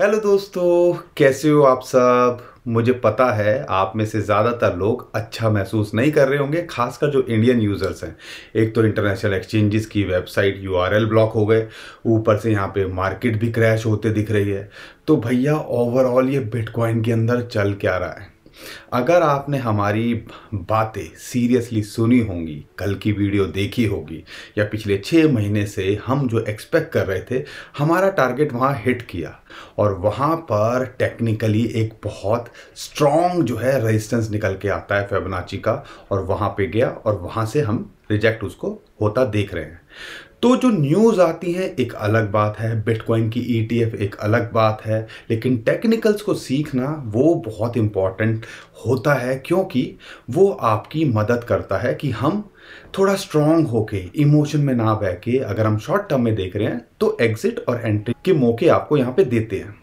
hello दोस्तों कैसे हो आप सब मुझे पता है आप में से ज़्यादातर लोग अच्छा महसूस नहीं कर रहे होंगे खासकर जो इंडियन यूज़र्स हैं एक तो इंटरनेशनल एक्सचेंजेस की वेबसाइट यूआरएल ब्लॉक हो गए ऊपर से यहाँ पे मार्केट भी क्रैश होते दिख रही है तो भैया ओवरऑल ये बिटकॉइन के अंदर चल क्या रहा है अगर आपने हमारी बातें सीरियसली सुनी होंगी कल की वीडियो देखी होगी या पिछले छः महीने से हम जो एक्सपेक्ट कर रहे थे हमारा टारगेट वहाँ हिट किया और वहाँ पर टेक्निकली एक बहुत स्ट्रॉन्ग जो है रेजिस्टेंस निकल के आता है फेबनाची का और वहाँ पे गया और वहाँ से हम रिजेक्ट उसको होता देख रहे हैं तो जो न्यूज़ आती है एक अलग बात है बिटकॉइन की ईटीएफ e एक अलग बात है लेकिन टेक्निकल्स को सीखना वो बहुत इम्पॉर्टेंट होता है क्योंकि वो आपकी मदद करता है कि हम थोड़ा स्ट्रांग होके इमोशन में ना बह के अगर हम शॉर्ट टर्म में देख रहे हैं तो एग्जिट और एंट्री के मौके आपको यहाँ पे देते हैं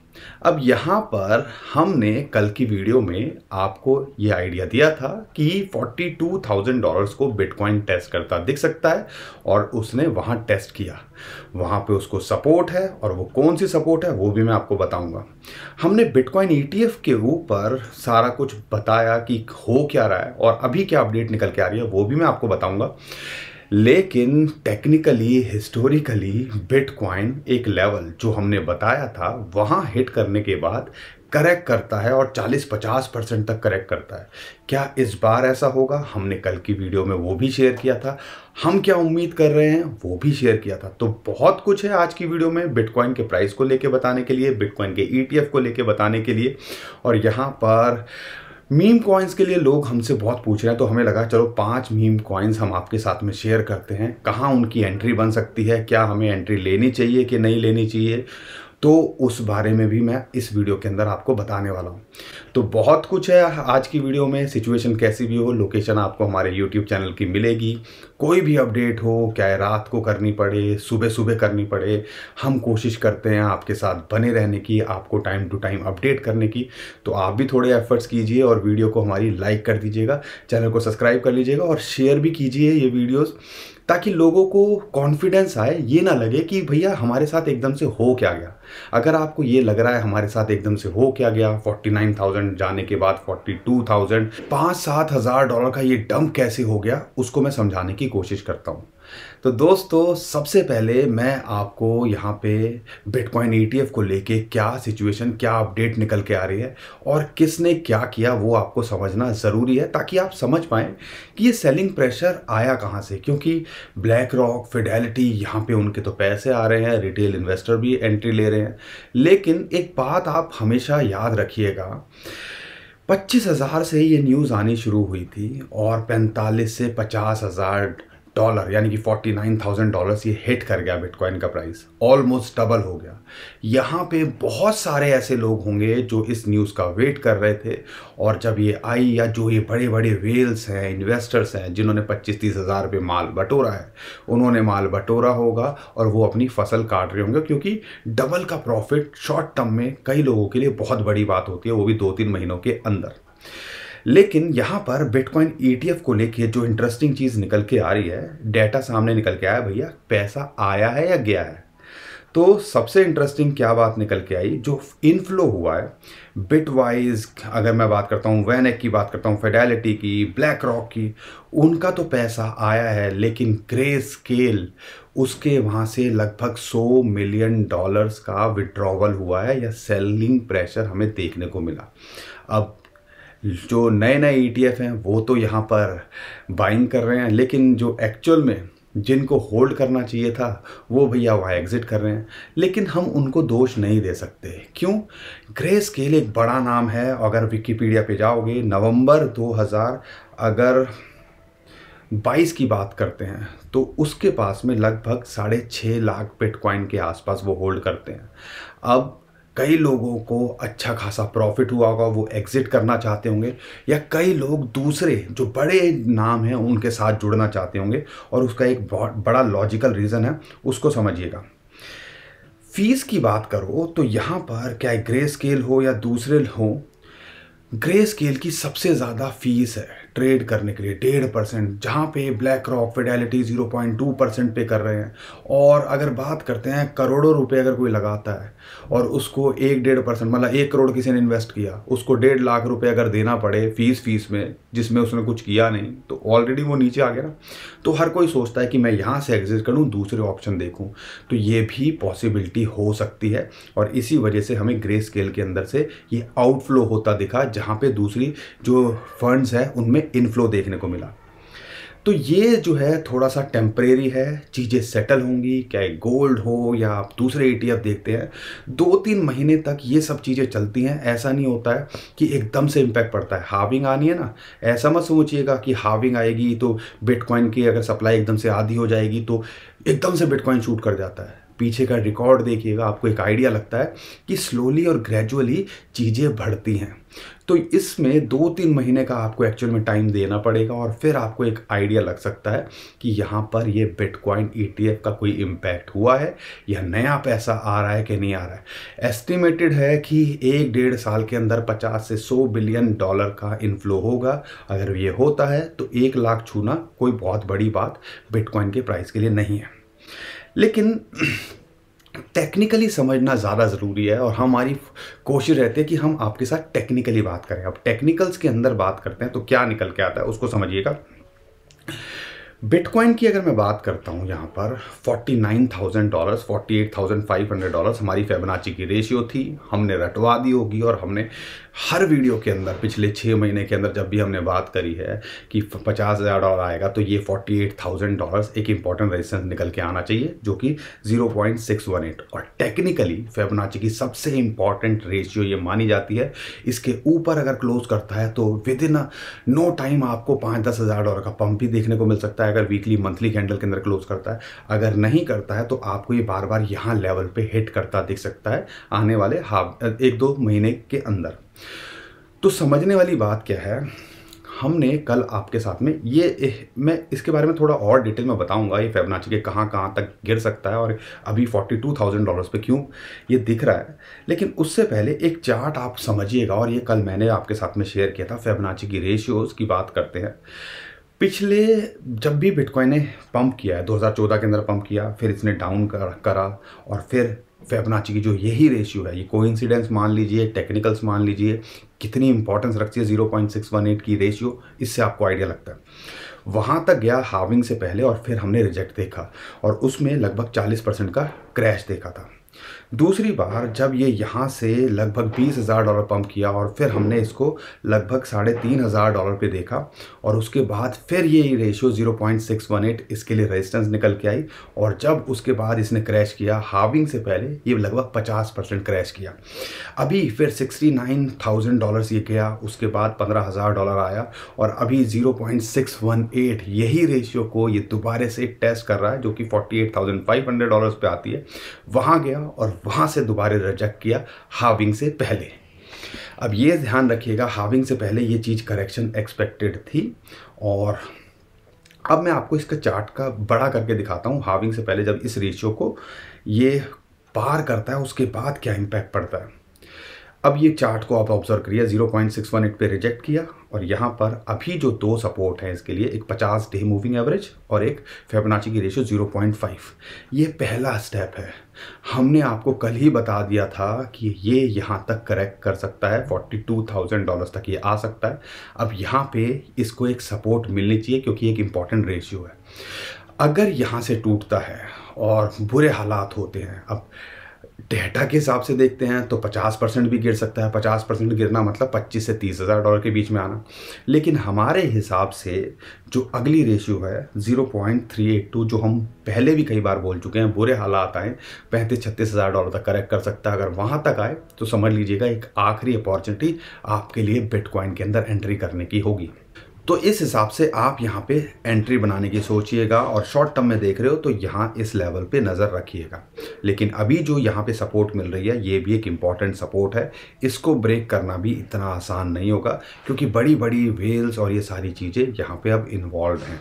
अब यहाँ पर हमने कल की वीडियो में आपको ये आइडिया दिया था कि 42,000 डॉलर्स को बिटकॉइन टेस्ट करता दिख सकता है और उसने वहाँ टेस्ट किया वहाँ पे उसको सपोर्ट है और वो कौन सी सपोर्ट है वो भी मैं आपको बताऊँगा हमने बिटकॉइन ईटीएफ e के ऊपर सारा कुछ बताया कि हो क्या रहा है और अभी क्या अपडेट निकल के आ रही है वो भी मैं आपको बताऊँगा लेकिन टेक्निकली हिस्टोरिकली बिटकॉइन एक लेवल जो हमने बताया था वहाँ हिट करने के बाद करेक्ट करता है और 40-50 परसेंट तक करेक्ट करता है क्या इस बार ऐसा होगा हमने कल की वीडियो में वो भी शेयर किया था हम क्या उम्मीद कर रहे हैं वो भी शेयर किया था तो बहुत कुछ है आज की वीडियो में बिटकॉइन के प्राइस को लेके बताने के लिए बिटकॉइन के ईटीएफ e को लेके बताने के लिए और यहाँ पर मीम कॉइन्स के लिए लोग हमसे बहुत पूछ रहे हैं तो हमें लगा चलो पांच मीम कॉइन्स हम आपके साथ में शेयर करते हैं कहाँ उनकी एंट्री बन सकती है क्या हमें एंट्री लेनी चाहिए कि नहीं लेनी चाहिए तो उस बारे में भी मैं इस वीडियो के अंदर आपको बताने वाला हूँ तो बहुत कुछ है आज की वीडियो में सिचुएशन कैसी भी हो लोकेशन आपको हमारे यूट्यूब चैनल की मिलेगी कोई भी अपडेट हो क्या रात को करनी पड़े सुबह सुबह करनी पड़े हम कोशिश करते हैं आपके साथ बने रहने की आपको टाइम टू टाइम अपडेट करने की तो आप भी थोड़े एफर्ट्स कीजिए और वीडियो को हमारी लाइक कर दीजिएगा चैनल को सब्सक्राइब कर लीजिएगा और शेयर भी कीजिए ये वीडियोज़ ताकि लोगों को कॉन्फिडेंस आए ये ना लगे कि भैया हमारे साथ एकदम से हो क्या गया अगर आपको ये लग रहा है हमारे साथ एकदम से हो क्या गया 49,000 जाने के बाद 42,000 पाँच सात हज़ार डॉलर का ये डंप कैसे हो गया उसको मैं समझाने की कोशिश करता हूँ तो दोस्तों सबसे पहले मैं आपको यहाँ पे बिटकॉइन ईटीएफ e को लेके क्या सिचुएशन क्या अपडेट निकल के आ रही है और किसने क्या किया वो आपको समझना ज़रूरी है ताकि आप समझ पाएँ कि ये सेलिंग प्रेशर आया कहाँ से क्योंकि ब्लैक रॉक फिडेलिटी यहाँ पे उनके तो पैसे आ रहे हैं रिटेल इन्वेस्टर भी एंट्री ले रहे हैं लेकिन एक बात आप हमेशा याद रखिएगा पच्चीस हज़ार से ये न्यूज़ आनी शुरू हुई थी और पैंतालीस से पचास हज़ार डॉलर यानी कि फोर्टी नाइन थाउजेंड डॉलर्स ये हिट कर गया बिटकॉइन का प्राइस ऑलमोस्ट डबल हो गया यहाँ पे बहुत सारे ऐसे लोग होंगे जो इस न्यूज़ का वेट कर रहे थे और जब ये आई या जो ये बड़े बड़े वेल्स हैं इन्वेस्टर्स हैं जिन्होंने पच्चीस तीस हज़ार रुपये माल बटोरा है उन्होंने माल बटोरा होगा और वो अपनी फसल काट रहे होंगे क्योंकि डबल का प्रॉफिट शॉर्ट टर्म में कई लोगों के लिए बहुत बड़ी बात होती है वो भी दो तीन महीनों के अंदर लेकिन यहाँ पर बिटकॉइन ईटीएफ e को लेके जो इंटरेस्टिंग चीज़ निकल के आ रही है डेटा सामने निकल के आया भैया पैसा आया है या गया है तो सबसे इंटरेस्टिंग क्या बात निकल के आई जो इनफ्लो हुआ है बिट वाइज अगर मैं बात करता हूँ वैनेक की बात करता हूँ फेडेलिटी की ब्लैक रॉक की उनका तो पैसा आया है लेकिन ग्रे स्केल उसके वहाँ से लगभग 100 मिलियन डॉलर्स का विड्रॉवल हुआ है या सेलिंग प्रेशर हमें देखने को मिला अब जो नए नए ई e हैं वो तो यहाँ पर बाइंग कर रहे हैं लेकिन जो एक्चुअल में जिनको होल्ड करना चाहिए था वो भैया वहाँ एग्ज़िट कर रहे हैं लेकिन हम उनको दोष नहीं दे सकते क्यों ग्रे स्केल एक बड़ा नाम है अगर विकीपीडिया पे जाओगे नवंबर 2000 अगर 22 की बात करते हैं तो उसके पास में लगभग साढ़े छः लाख बिटकॉइन के आसपास वो होल्ड करते हैं अब कई लोगों को अच्छा खासा प्रॉफिट हुआ होगा वो एग्ज़िट करना चाहते होंगे या कई लोग दूसरे जो बड़े नाम हैं उनके साथ जुड़ना चाहते होंगे और उसका एक बहुत बड़ा लॉजिकल रीज़न है उसको समझिएगा फीस की बात करो तो यहाँ पर क्या ग्रे स्केल हो या दूसरे हो ग्रे स्केल की सबसे ज़्यादा फीस है ट्रेड करने के लिए डेढ़ परसेंट जहाँ पे BlackRock Fidelity zero point two percent pay कर रहे हैं और अगर बात करते हैं करोड़ों रुपए अगर कोई लगाता है और उसको एक डेढ़ परसेंट मतलब एक करोड़ किसी ने इन्वेस्ट किया उसको डेढ़ लाख रुपये अगर देना पड़े फीस फीस में जिसमें उसने कुछ किया नहीं तो ऑलरेडी वो नीचे आ गया ना तो हर कोई सोचता है कि मैं यहाँ से एग्जिट करूँ दूसरे ऑप्शन देखूँ तो ये भी पॉसिबिलिटी हो सकती है और इसी वजह से हमें ग्रे स्केल के अंदर से ये आउटफ्लो होता दिखा जहाँ पे दूसरी जो फंड्स है उनमें इनफ्लो देखने को मिला तो ये जो है थोड़ा सा टेम्परेरी है चीज़ें सेटल होंगी चाहे गोल्ड हो या आप दूसरे ए e देखते हैं दो तीन महीने तक ये सब चीज़ें चलती हैं ऐसा नहीं होता है कि एकदम से इम्पैक्ट पड़ता है हाविंग आनी है ना ऐसा मत सोचिएगा कि हाविंग आएगी तो बिटकॉइन की अगर सप्लाई एकदम से आधी हो जाएगी तो एकदम से बिटकॉइन शूट कर जाता है पीछे का रिकॉर्ड देखिएगा आपको एक आइडिया लगता है कि स्लोली और ग्रेजुअली चीज़ें बढ़ती हैं तो इसमें दो तीन महीने का आपको एक्चुअल में टाइम देना पड़ेगा और फिर आपको एक आइडिया लग सकता है कि यहाँ पर ये बिटकॉइन ईटीएफ e का कोई इम्पैक्ट हुआ है या नया पैसा आ रहा है कि नहीं आ रहा है एस्टिमेटेड है कि एक डेढ़ साल के अंदर पचास से सौ बिलियन डॉलर का इनफ्लो होगा अगर ये होता है तो एक लाख छूना कोई बहुत बड़ी बात बिटकॉइन के प्राइस के लिए नहीं है लेकिन टेक्निकली समझना ज़्यादा ज़रूरी है और हमारी कोशिश रहती है कि हम आपके साथ टेक्निकली बात करें अब टेक्निकल्स के अंदर बात करते हैं तो क्या निकल के आता है उसको समझिएगा बिटकॉइन की अगर मैं बात करता हूँ यहाँ पर 49,000 डॉलर्स 48,500 डॉलर्स हमारी फेबनाची की रेशियो थी हमने रटवा दी होगी और हमने हर वीडियो के अंदर पिछले छः महीने के अंदर जब भी हमने बात करी है कि पचास हज़ार डॉलर आएगा तो ये फोर्टी एट थाउजेंड डॉलर एक इंपॉर्टेंट रेजिस्टेंस निकल के आना चाहिए जो कि zero point six one eight और टेक्निकली फेबनाची की सबसे इंपॉर्टेंट रेशियो ये मानी जाती है इसके ऊपर अगर क्लोज करता है तो विद इन नो टाइम आपको पाँच दस हज़ार डॉलर का पंप भी देखने को मिल सकता है अगर वीकली मंथली कैंडल के अंदर क्लोज करता है अगर नहीं करता है तो आपको ये बार बार यहाँ लेवल पर हिट करता दिख सकता है आने वाले हाफ एक दो महीने के अंदर तो समझने वाली बात क्या है हमने कल आपके साथ में ये मैं इसके बारे में थोड़ा और डिटेल में बताऊंगा ये फेबनाची के कहाँ कहाँ तक गिर सकता है और अभी फोर्टी टू थाउजेंड डॉलर्स पर क्यों ये दिख रहा है लेकिन उससे पहले एक चार्ट आप समझिएगा और ये कल मैंने आपके साथ में शेयर किया था फेबनाची की रेशियोज़ की बात करते हैं पिछले जब भी बिटकॉइन ने पंप किया है 2014 के अंदर पंप किया फिर इसने डाउन करा और फिर फेबनाची की जो यही रेशियो है ये कोइंसिडेंस मान लीजिए टेक्निकल्स मान लीजिए कितनी इंपॉर्टेंस रखती है zero point six one eight की रेशियो इससे आपको आइडिया लगता है वहाँ तक गया हाविंग से पहले और फिर हमने रिजेक्ट देखा और उसमें लगभग चालीस परसेंट का क्रैश देखा था दूसरी बार जब ये यहाँ से लगभग बीस हज़ार डॉलर पंप किया और फिर हमने इसको लगभग साढ़े तीन हज़ार डॉलर पे देखा और उसके बाद फिर ये ratio zero point six one eight इसके लिए रेजिस्टेंस निकल के आई और जब उसके बाद इसने क्रैश किया हाविंग से पहले ये लगभग पचास परसेंट क्रैश किया अभी फिर सिक्सटी नाइन थाउजेंड डॉलर ये गया उसके बाद पंद्रह हज़ार डॉलर आया और अभी zero point six one eight यही रेशियो को ये दोबारे से टेस्ट कर रहा है जो कि forty eight thousand five hundred dollar पर आती है वहाँ गया और वहाँ से दोबारा रिजेक्ट किया हाविंग से पहले अब ये ध्यान रखिएगा हाविंग से पहले ये चीज़ करेक्शन एक्सपेक्टेड थी और अब मैं आपको इसका चार्ट का बड़ा करके दिखाता हूँ हाविंग से पहले जब इस रेशियो को ये पार करता है उसके बाद क्या इम्पैक्ट पड़ता है अब ये चार्ट को आप ऑब्जर्व करिए 0.618 पे रिजेक्ट किया और यहाँ पर अभी जो दो सपोर्ट हैं इसके लिए एक 50 डे मूविंग एवरेज और एक फेबनाची की रेशियो 0.5 ये पहला स्टेप है हमने आपको कल ही बता दिया था कि ये यहाँ तक करेक्ट कर सकता है 42,000 डॉलर्स तक ये आ सकता है अब यहाँ पे इसको एक सपोर्ट मिलनी चाहिए क्योंकि एक इम्पॉर्टेंट रेशियो है अगर यहाँ से टूटता है और बुरे हालात होते हैं अब डेटा के हिसाब से देखते हैं तो 50 परसेंट भी गिर सकता है 50 परसेंट गिरना मतलब 25 से तीस हज़ार डॉलर के बीच में आना लेकिन हमारे हिसाब से जो अगली रेशियो है 0.382 जो हम पहले भी कई बार बोल चुके हैं बुरे हालात आए पैंतीस छत्तीस हज़ार डॉलर तक करेक्ट कर सकता है अगर वहाँ तक आए तो समझ लीजिएगा एक आखिरी अपॉर्चुनिटी आपके लिए बिटकॉइन के अंदर एंट्री करने की होगी तो इस हिसाब से आप यहाँ पे एंट्री बनाने की सोचिएगा और शॉर्ट टर्म में देख रहे हो तो यहाँ इस लेवल पे नज़र रखिएगा लेकिन अभी जो यहाँ पे सपोर्ट मिल रही है ये भी एक इम्पॉर्टेंट सपोर्ट है इसको ब्रेक करना भी इतना आसान नहीं होगा क्योंकि बड़ी बड़ी वेल्स और ये सारी चीज़ें यहाँ पर अब इन्वॉल्व हैं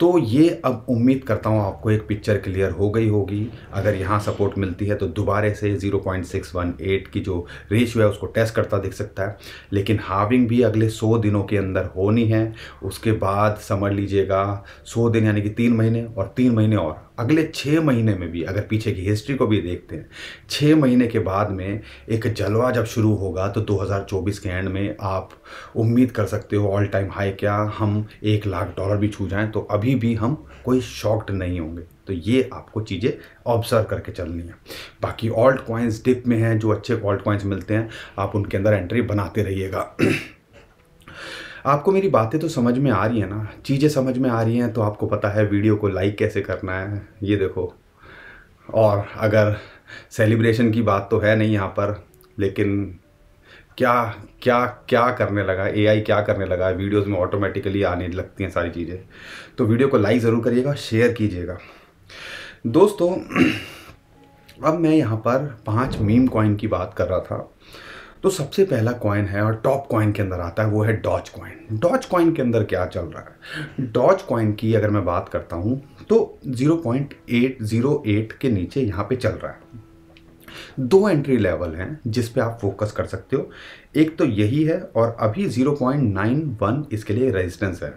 तो ये अब उम्मीद करता हूँ आपको एक पिक्चर क्लियर हो गई होगी अगर यहाँ सपोर्ट मिलती है तो दोबारे से 0.618 की जो रेशियो है उसको टेस्ट करता दिख सकता है लेकिन हाविंग भी अगले 100 दिनों के अंदर होनी है उसके बाद समझ लीजिएगा 100 दिन यानी कि तीन महीने और तीन महीने और अगले छः महीने में भी अगर पीछे की हिस्ट्री को भी देखते हैं छः महीने के बाद में एक जलवा जब शुरू होगा तो 2024 के एंड में आप उम्मीद कर सकते हो ऑल टाइम हाई क्या हम एक लाख डॉलर भी छू जाएं तो अभी भी हम कोई शॉक्ड नहीं होंगे तो ये आपको चीज़ें ऑब्जर्व करके चलनी है बाकी ऑल्ट कॉइन्स डिप में हैं जो अच्छे ऑल्ट कॉइन्स मिलते हैं आप उनके अंदर एंट्री बनाते रहिएगा आपको मेरी बातें तो समझ में आ रही है ना चीज़ें समझ में आ रही हैं तो आपको पता है वीडियो को लाइक कैसे करना है ये देखो और अगर सेलिब्रेशन की बात तो है नहीं यहाँ पर लेकिन क्या क्या क्या करने लगा एआई क्या करने लगा है वीडियोज़ में ऑटोमेटिकली आने लगती हैं सारी चीज़ें तो वीडियो को लाइक ज़रूर करिएगा शेयर कीजिएगा दोस्तों अब मैं यहाँ पर पांच मीम कॉइन की बात कर रहा था तो सबसे पहला कॉइन है और टॉप कॉइन के अंदर आता है वो है डॉच कॉइन डॉच कॉइन के अंदर क्या चल रहा है डॉच कॉइन की अगर मैं बात करता हूँ तो 0.808 के नीचे यहाँ पे चल रहा है दो एंट्री लेवल हैं जिस पे आप फोकस कर सकते हो एक तो यही है और अभी 0.91 इसके लिए रेजिस्टेंस है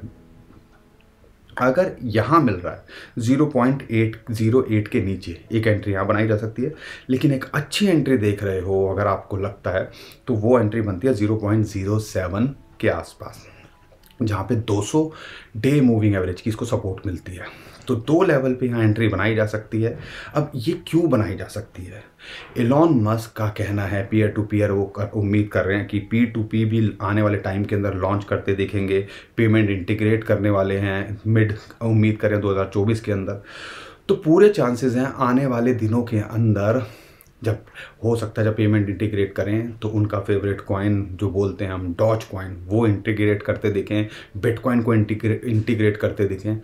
अगर यहाँ मिल रहा है 0.808 के नीचे एक एंट्री यहाँ बनाई जा सकती है लेकिन एक अच्छी एंट्री देख रहे हो अगर आपको लगता है तो वो एंट्री बनती है 0.07 के आसपास जहाँ पे 200 डे मूविंग एवरेज की इसको सपोर्ट मिलती है तो दो लेवल पे यहाँ एंट्री बनाई जा सकती है अब ये क्यों बनाई जा सकती है एलॉन मस्क का कहना है पीयर टू पीयर वो कर, उम्मीद कर रहे हैं कि पी टू पी भी आने वाले टाइम के अंदर लॉन्च करते देखेंगे पेमेंट इंटीग्रेट करने वाले हैं मिड उम्मीद करें 2024 के अंदर तो पूरे चांसेस हैं आने वाले दिनों के अंदर जब हो सकता है जब पेमेंट इंटीग्रेट करें तो उनका फेवरेट कॉइन जो बोलते हैं हम डॉच कॉइन वो इंटीग्रेट करते देखें बिटकॉइन को इंटीग्रेट करते देखें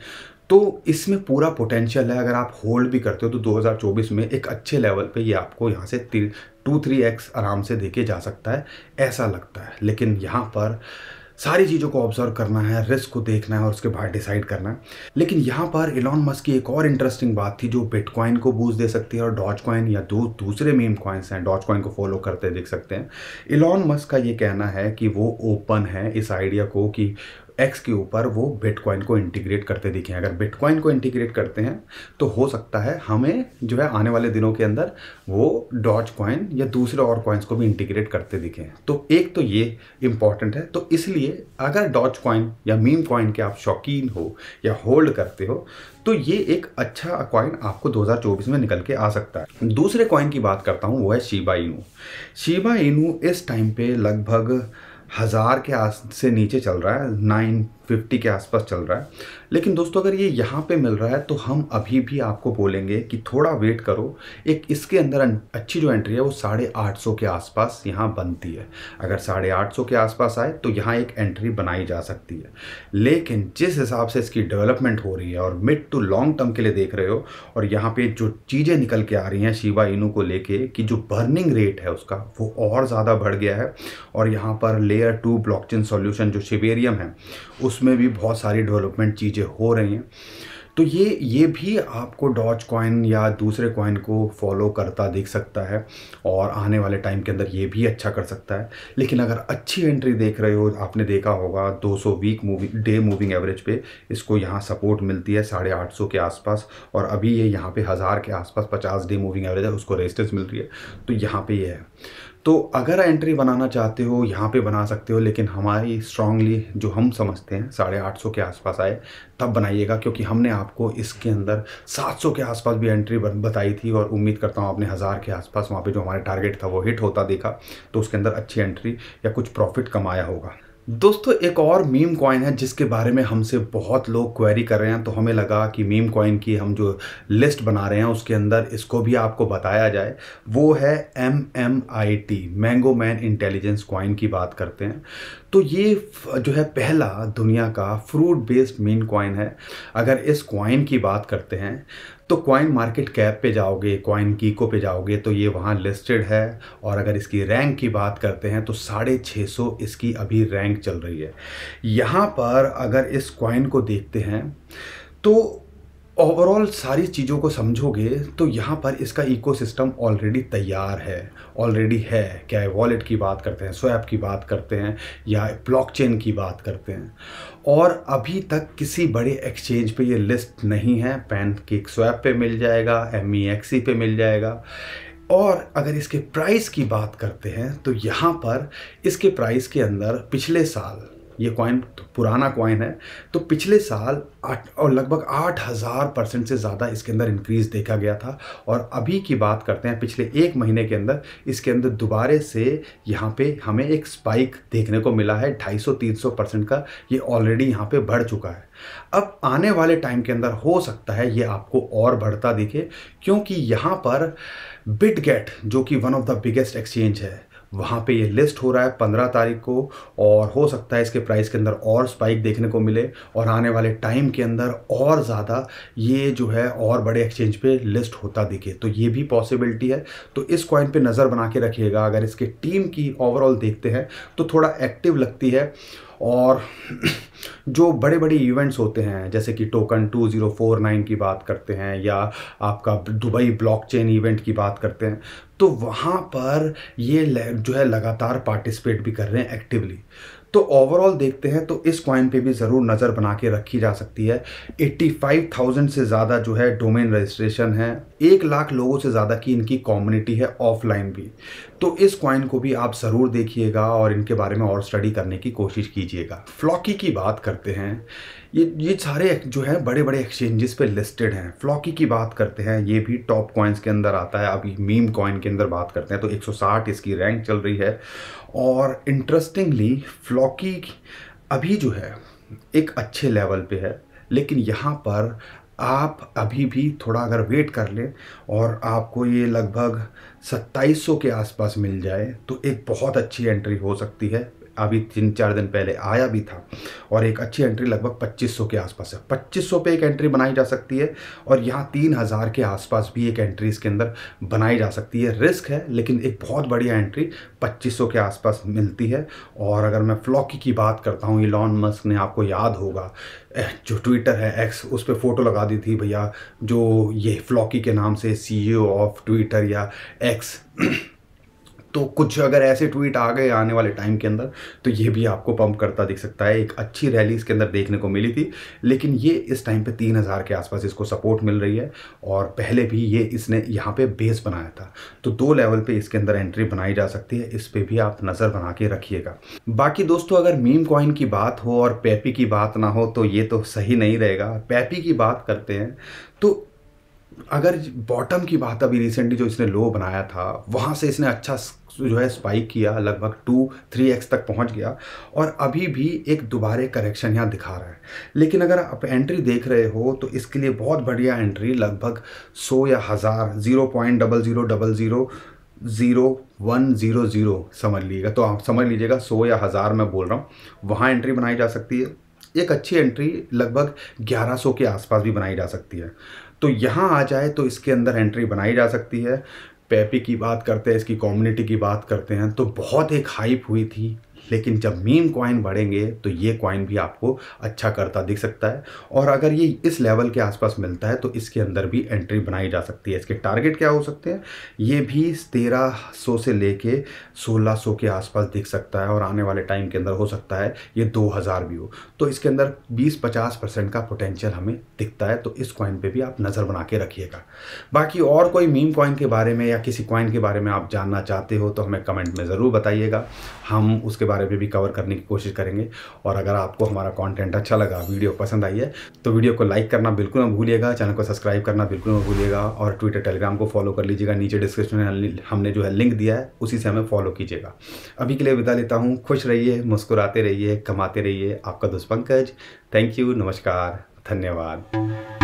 तो इसमें पूरा पोटेंशियल है अगर आप होल्ड भी करते हो तो 2024 में एक अच्छे लेवल पे ये आपको यहाँ से टू थ्री एक्स आराम से देखे जा सकता है ऐसा लगता है लेकिन यहाँ पर सारी चीज़ों को ऑब्जर्व करना है रिस्क को देखना है और उसके बाद डिसाइड करना है लेकिन यहाँ पर इलॉन मस्क की एक और इंटरेस्टिंग बात थी जो बिटकॉइन को बूझ दे सकती है और डॉज कॉइन या दो दूसरे मेम कॉइन्स हैं डॉज कॉइन को फॉलो करते देख सकते हैं इलॉन मस्क का ये कहना है कि वो ओपन है इस आइडिया को कि एक्स के ऊपर वो बिटकॉइन को इंटीग्रेट करते दिखें अगर बिटकॉइन को इंटीग्रेट करते हैं तो हो सकता है हमें जो है आने वाले दिनों के अंदर वो डॉज कॉइन या दूसरे और कॉइन्स को भी इंटीग्रेट करते दिखें तो एक तो ये इंपॉर्टेंट है तो इसलिए अगर डॉज कॉइन या मीम कॉइन के आप शौकीन हो या होल्ड करते हो तो ये एक अच्छा कॉइन आपको 2024 में निकल के आ सकता है दूसरे कॉइन की बात करता हूँ वो है शिबा इनू शिबा इनू इस टाइम पे लगभग हज़ार के आस से नीचे चल रहा है नाइन फिफ्टी के आसपास चल रहा है लेकिन दोस्तों अगर ये यहाँ पे मिल रहा है तो हम अभी भी आपको बोलेंगे कि थोड़ा वेट करो एक इसके अंदर अच्छी जो एंट्री है वो साढ़े आठ सौ के आसपास यहाँ बनती है अगर साढ़े आठ सौ के आसपास आए तो यहाँ एक एंट्री बनाई जा सकती है लेकिन जिस हिसाब से इसकी डेवलपमेंट हो रही है और मिड टू लॉन्ग टर्म के लिए देख रहे हो और यहाँ पर जो चीज़ें निकल के आ रही हैं शिवा इनू को लेके कि जो बर्निंग रेट है उसका वो और ज़्यादा बढ़ गया है और यहाँ पर लेयर टू ब्लॉक सॉल्यूशन जो शिवेरियम है उस उसमें भी बहुत सारी डेवलपमेंट चीज़ें हो रही हैं तो ये ये भी आपको डॉच कॉइन या दूसरे कॉइन को फॉलो करता दिख सकता है और आने वाले टाइम के अंदर ये भी अच्छा कर सकता है लेकिन अगर अच्छी एंट्री देख रहे हो आपने देखा होगा 200 week moving day moving average पे इसको यहाँ सपोर्ट मिलती है साढ़े आठ सौ के आसपास और अभी ये यहाँ पे हज़ार के आसपास पचास डे मूविंग एवरेज है उसको रेजिस्टेंस मिल रही है तो यहाँ पर ये है तो अगर एंट्री बनाना चाहते हो यहाँ पे बना सकते हो लेकिन हमारी स्ट्रांगली जो हम समझते हैं साढ़े आठ सौ के आसपास आए तब बनाइएगा क्योंकि हमने आपको इसके अंदर सात सौ के आसपास भी एंट्री बताई थी और उम्मीद करता हूँ आपने हज़ार के आसपास वहाँ पे जो हमारा टारगेट था वो हिट होता देखा तो उसके अंदर अच्छी एंट्री या कुछ प्रॉफिट कमाया होगा दोस्तों एक और मीम कॉइन है जिसके बारे में हमसे बहुत लोग क्वेरी कर रहे हैं तो हमें लगा कि मीम कॉइन की हम जो लिस्ट बना रहे हैं उसके अंदर इसको भी आपको बताया जाए वो है M M I T mango man intelligence coin की बात करते हैं तो ये जो है पहला दुनिया का फ्रूट बेस्ड मीम कॉइन है अगर इस कॉइन की बात करते हैं तो क्वाइन मार्केट कैप पे जाओगे कॉइन कीको पे जाओगे तो ये वहाँ लिस्टेड है और अगर इसकी रैंक की बात करते हैं तो साढ़े छः सौ इसकी अभी रैंक चल रही है यहाँ पर अगर इस कॉइन को देखते हैं तो ओवरऑल सारी चीज़ों को समझोगे तो यहाँ पर इसका इकोसिस्टम ऑलरेडी तैयार है ऑलरेडी है क्या है वॉलेट की बात करते हैं स्वैप की बात करते हैं या ब्लॉकचेन की बात करते हैं और अभी तक किसी बड़े एक्सचेंज पे ये लिस्ट नहीं है पैन केक स्वैप पे मिल जाएगा एम ई e पे मिल जाएगा और अगर इसके प्राइस की बात करते हैं तो यहाँ पर इसके प्राइस के अंदर पिछले साल ये कॉइन तो पुराना कॉइन है तो पिछले साल आठ और लगभग आठ हज़ार परसेंट से ज़्यादा इसके अंदर इंक्रीज़ देखा गया था और अभी की बात करते हैं पिछले एक महीने के अंदर इसके अंदर दोबारे से यहाँ पे हमें एक स्पाइक देखने को मिला है ढाई सौ तीन सौ परसेंट का ये ऑलरेडी यहाँ पे बढ़ चुका है अब आने वाले टाइम के अंदर हो सकता है ये आपको और बढ़ता दिखे क्योंकि यहाँ पर बिट जो कि one of the biggest exchange है वहाँ पे ये लिस्ट हो रहा है पंद्रह तारीख को और हो सकता है इसके प्राइस के अंदर और स्पाइक देखने को मिले और आने वाले टाइम के अंदर और ज़्यादा ये जो है और बड़े एक्सचेंज पे लिस्ट होता दिखे तो ये भी पॉसिबिलिटी है तो इस कॉइन पे नज़र बना के रखिएगा अगर इसके टीम की ओवरऑल देखते हैं तो थोड़ा एक्टिव लगती है और जो बड़े बड़े इवेंट्स होते हैं जैसे कि टोकन 2049 की बात करते हैं या आपका दुबई ब्लॉकचेन इवेंट की बात करते हैं तो वहाँ पर ये जो है लगातार पार्टिसिपेट भी कर रहे हैं एक्टिवली तो ओवरऑल देखते हैं तो इस कॉइन पे भी ज़रूर नज़र बना के रखी जा सकती है 85,000 से ज़्यादा जो है डोमेन रजिस्ट्रेशन है एक लाख लोगों से ज़्यादा की इनकी कम्युनिटी है ऑफलाइन भी तो इस कॉइन को भी आप ज़रूर देखिएगा और इनके बारे में और स्टडी करने की कोशिश कीजिएगा फ्लॉकी की बात करते हैं ये ये सारे जो हैं बड़े बड़े एक्सचेंजेस पे लिस्टेड हैं फ्लॉकी की बात करते हैं ये भी टॉप कॉइन्स के अंदर आता है अभी मीम कॉइन के अंदर बात करते हैं तो 160 इसकी रैंक चल रही है और इंटरेस्टिंगली फ्लॉकी अभी जो है एक अच्छे लेवल पे है लेकिन यहाँ पर आप अभी भी थोड़ा अगर वेट कर लें और आपको ये लगभग 2700 के आसपास मिल जाए तो एक बहुत अच्छी एंट्री हो सकती है अभी तीन चार दिन पहले आया भी था और एक अच्छी एंट्री लगभग 2500 के आसपास है 2500 पे एक एंट्री बनाई जा सकती है और यहाँ तीन हज़ार के आसपास भी एक एंट्री इसके अंदर बनाई जा सकती है रिस्क है लेकिन एक बहुत बढ़िया एंट्री 2500 के आसपास मिलती है और अगर मैं फ्लॉकी की बात करता हूँ इलॉन मस्क ने आपको याद होगा जो ट्विटर है एक्स उस पर फ़ोटो लगा दी थी भैया जो ये फ्लॉकी के नाम से सी ऑफ ट्विटर या एक्स तो कुछ अगर ऐसे ट्वीट आ गए आने वाले टाइम के अंदर तो ये भी आपको पंप करता दिख सकता है एक अच्छी रैली इसके अंदर देखने को मिली थी लेकिन ये इस टाइम पे तीन हज़ार के आसपास इसको सपोर्ट मिल रही है और पहले भी ये इसने यहाँ पे बेस बनाया था तो दो लेवल पे इसके अंदर एंट्री बनाई जा सकती है इस पर भी आप नज़र बना के रखिएगा बाकी दोस्तों अगर मीम कॉइन की बात हो और पैपी की बात ना हो तो ये तो सही नहीं रहेगा पैपी की बात करते हैं तो अगर बॉटम की बात अभी रिसेंटली जो इसने लो बनाया था वहाँ से इसने अच्छा जो है स्पाइक किया लगभग टू थ्री एक्स तक पहुंच गया और अभी भी एक दोबारे करेक्शन यहाँ दिखा रहा है लेकिन अगर आप एंट्री देख रहे हो तो इसके लिए बहुत बढ़िया एंट्री लगभग सौ या हज़ार zero point double zero double zero zero one zero zero समझ लीजिएगा तो आप समझ लीजिएगा सौ या हज़ार मैं बोल रहा हूँ वहाँ एंट्री बनाई जा सकती है एक अच्छी एंट्री लगभग 1100 के आसपास भी बनाई जा सकती है तो यहाँ आ जाए तो इसके अंदर एंट्री बनाई जा सकती है पेपी की बात करते हैं इसकी कम्युनिटी की बात करते हैं तो बहुत एक हाइप हुई थी लेकिन जब मीम कॉइन बढ़ेंगे तो ये कॉइन भी आपको अच्छा करता दिख सकता है और अगर ये इस लेवल के आसपास मिलता है तो इसके अंदर भी एंट्री बनाई जा सकती है इसके टारगेट क्या हो सकते हैं ये भी तेरह सौ से लेके सोलह सौ के आसपास दिख सकता है और आने वाले टाइम के अंदर हो सकता है ये दो हज़ार भी हो तो इसके अंदर बीस पचास परसेंट का पोटेंशियल हमें दिखता है तो इस कॉइन पर भी आप नज़र बना के रखिएगा बाकी और कोई मीम कॉइन के बारे में या किसी कॉइन के बारे में आप जानना चाहते हो तो हमें कमेंट में ज़रूर बताइएगा हम उसके बारे में भी कवर करने की कोशिश करेंगे और अगर आपको हमारा कॉन्टेंट अच्छा लगा वीडियो पसंद आई है तो वीडियो को लाइक करना बिल्कुल ना भूलिएगा चैनल को सब्सक्राइब करना बिल्कुल ना भूलिएगा और ट्विटर टेलीग्राम को फॉलो कर लीजिएगा नीचे डिस्क्रिप्शन में हमने जो है लिंक दिया है उसी से हमें फॉलो कीजिएगा अभी के लिए विदा लेता हूँ खुश रहिए मुस्कुराते रहिए कमाते रहिए आपका दोस्त पंकज थैंक यू नमस्कार धन्यवाद